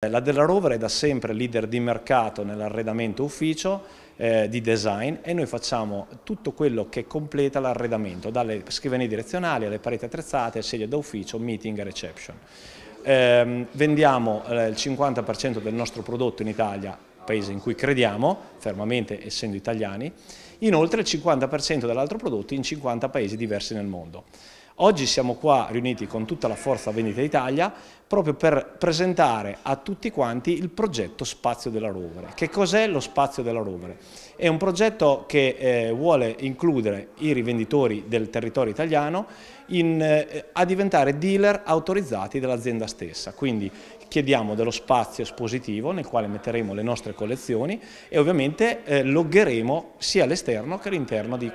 Eh, la della Rover è da sempre leader di mercato nell'arredamento ufficio eh, di design e noi facciamo tutto quello che completa l'arredamento, dalle scrivanie direzionali alle pareti attrezzate, sedie da ufficio, meeting e reception. Eh, vendiamo eh, il 50% del nostro prodotto in Italia paese in cui crediamo, fermamente essendo italiani, inoltre il 50% dell'altro prodotto in 50 paesi diversi nel mondo. Oggi siamo qua riuniti con tutta la forza Vendita Italia proprio per presentare a tutti quanti il progetto Spazio della Rovere. Che cos'è lo Spazio della Rovere? È un progetto che eh, vuole includere i rivenditori del territorio italiano in, eh, a diventare dealer autorizzati dall'azienda stessa, quindi chiediamo dello spazio espositivo nel quale metteremo le nostre collezioni e ovviamente eh, logheremo sia all'esterno che all'interno di,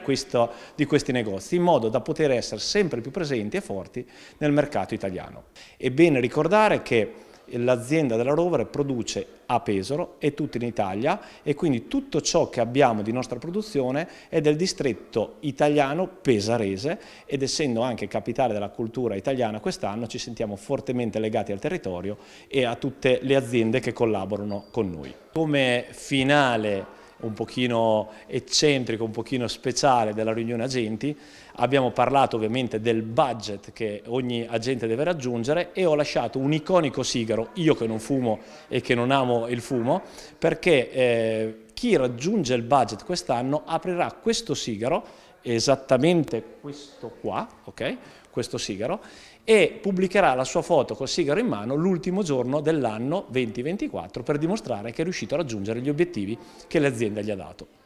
di questi negozi in modo da poter essere sempre più presenti e forti nel mercato italiano. È bene ricordare che l'azienda della Rovere produce a Pesaro e tutto in Italia e quindi tutto ciò che abbiamo di nostra produzione è del distretto italiano pesarese ed essendo anche capitale della cultura italiana quest'anno ci sentiamo fortemente legati al territorio e a tutte le aziende che collaborano con noi. Come finale un pochino eccentrico, un pochino speciale della riunione agenti, abbiamo parlato ovviamente del budget che ogni agente deve raggiungere e ho lasciato un iconico sigaro, io che non fumo e che non amo il fumo, perché eh, chi raggiunge il budget quest'anno aprirà questo sigaro esattamente questo qua, okay? questo sigaro, e pubblicherà la sua foto col sigaro in mano l'ultimo giorno dell'anno 2024 per dimostrare che è riuscito a raggiungere gli obiettivi che l'azienda gli ha dato.